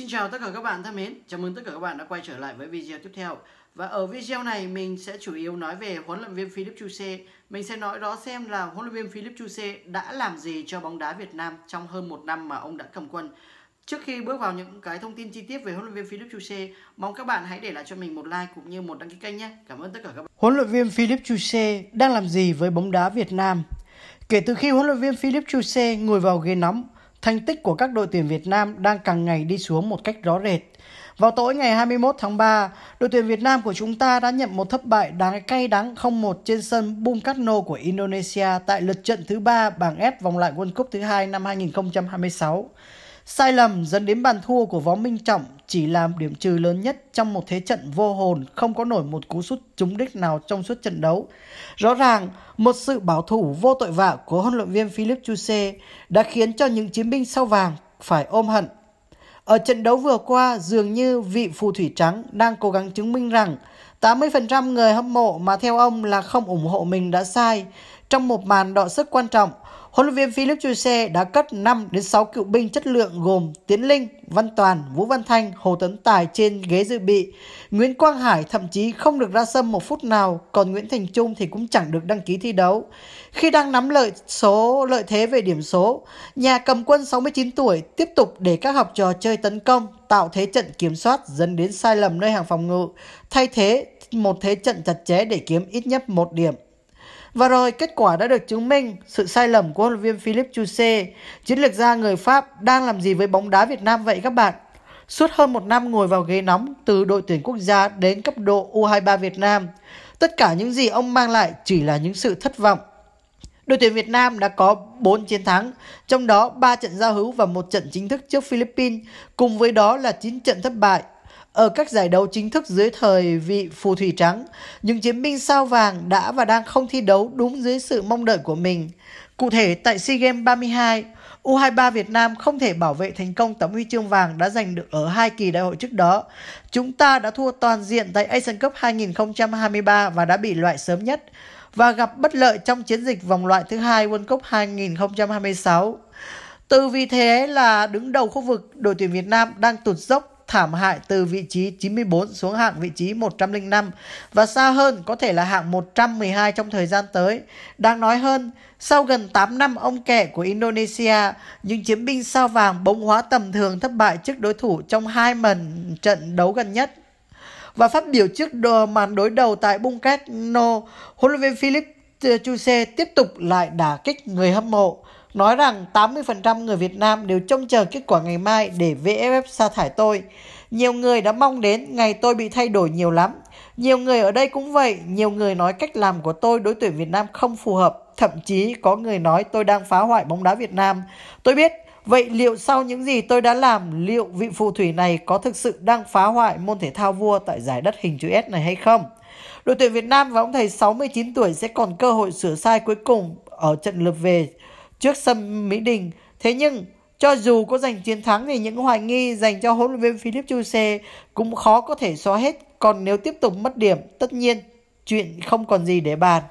Xin chào tất cả các bạn thân mến, chào mừng tất cả các bạn đã quay trở lại với video tiếp theo Và ở video này mình sẽ chủ yếu nói về huấn luyện viên Philip Chuse Mình sẽ nói đó xem là huấn luyện viên Philip Chuse đã làm gì cho bóng đá Việt Nam trong hơn một năm mà ông đã cầm quân Trước khi bước vào những cái thông tin chi tiết về huấn luyện viên Philip Chuse, mong các bạn hãy để lại cho mình một like cũng như một đăng ký kênh nhé. Cảm ơn tất cả các bạn. Huấn luyện viên Philip Chuse đang làm gì với bóng đá Việt Nam? Kể từ khi huấn luyện viên Philip Chuse ngồi vào ghế nóng, Thành tích của các đội tuyển Việt Nam đang càng ngày đi xuống một cách rõ rệt. Vào tối ngày 21 tháng 3, đội tuyển Việt Nam của chúng ta đã nhận một thất bại đáng cay đắng 0-1 trên sân Bumkatno của Indonesia tại lượt trận thứ 3 bảng S vòng loại World Cup thứ 2 năm 2026. Sai lầm dẫn đến bàn thua của Võ Minh Trọng chỉ làm điểm trừ lớn nhất trong một thế trận vô hồn không có nổi một cú sút trúng đích nào trong suốt trận đấu. Rõ ràng, một sự bảo thủ vô tội vạ của huấn luyện viên Philip Chuse đã khiến cho những chiến binh sao vàng phải ôm hận. Ở trận đấu vừa qua, dường như vị phù thủy trắng đang cố gắng chứng minh rằng 80% người hâm mộ mà theo ông là không ủng hộ mình đã sai trong một màn đọ sức quan trọng, huấn luyện viên Philip Chuse đã cất 5 đến 6 cựu binh chất lượng gồm Tiến Linh, Văn Toàn, Vũ Văn Thanh, Hồ Tấn Tài trên ghế dự bị. Nguyễn Quang Hải thậm chí không được ra sân một phút nào, còn Nguyễn Thành Trung thì cũng chẳng được đăng ký thi đấu. Khi đang nắm lợi số lợi thế về điểm số, nhà cầm quân 69 tuổi tiếp tục để các học trò chơi tấn công, tạo thế trận kiểm soát dẫn đến sai lầm nơi hàng phòng ngự, thay thế một thế trận chặt chẽ để kiếm ít nhất một điểm. Và rồi kết quả đã được chứng minh sự sai lầm của huấn luyện viên philippe Chuse. Chiến lược gia người Pháp đang làm gì với bóng đá Việt Nam vậy các bạn? Suốt hơn một năm ngồi vào ghế nóng từ đội tuyển quốc gia đến cấp độ U23 Việt Nam, tất cả những gì ông mang lại chỉ là những sự thất vọng. Đội tuyển Việt Nam đã có 4 chiến thắng, trong đó 3 trận giao hữu và một trận chính thức trước Philippines, cùng với đó là 9 trận thất bại ở các giải đấu chính thức dưới thời vị phù thủy trắng, những chiến binh sao vàng đã và đang không thi đấu đúng dưới sự mong đợi của mình. Cụ thể tại SEA Games 32, U23 Việt Nam không thể bảo vệ thành công tấm huy chương vàng đã giành được ở hai kỳ đại hội trước đó. Chúng ta đã thua toàn diện tại Asian Cup 2023 và đã bị loại sớm nhất và gặp bất lợi trong chiến dịch vòng loại thứ hai World Cup 2026. Từ vì thế là đứng đầu khu vực, đội tuyển Việt Nam đang tụt dốc thảm hại từ vị trí 94 xuống hạng vị trí 105 và xa hơn có thể là hạng 112 trong thời gian tới. đang nói hơn, sau gần 8 năm ông kẻ của Indonesia, những chiến binh sao vàng bóng hóa tầm thường thất bại trước đối thủ trong hai mần trận đấu gần nhất. Và phát biểu trước đồ màn đối đầu tại Bungketno, huấn luyện viên Philip Chuse tiếp tục lại đả kích người hâm mộ nói rằng 80% người Việt Nam đều trông chờ kết quả ngày mai để VFF sa thải tôi. Nhiều người đã mong đến ngày tôi bị thay đổi nhiều lắm. Nhiều người ở đây cũng vậy, nhiều người nói cách làm của tôi đối tuyển Việt Nam không phù hợp. Thậm chí có người nói tôi đang phá hoại bóng đá Việt Nam. Tôi biết, vậy liệu sau những gì tôi đã làm, liệu vị phù thủy này có thực sự đang phá hoại môn thể thao vua tại giải đất hình chữ S này hay không? Đội tuyển Việt Nam và ông thầy 69 tuổi sẽ còn cơ hội sửa sai cuối cùng ở trận lượt về trước sân Mỹ Đình. Thế nhưng, cho dù có giành chiến thắng thì những hoài nghi dành cho huấn luyện viên Philip Chuse cũng khó có thể xóa hết. Còn nếu tiếp tục mất điểm, tất nhiên chuyện không còn gì để bàn.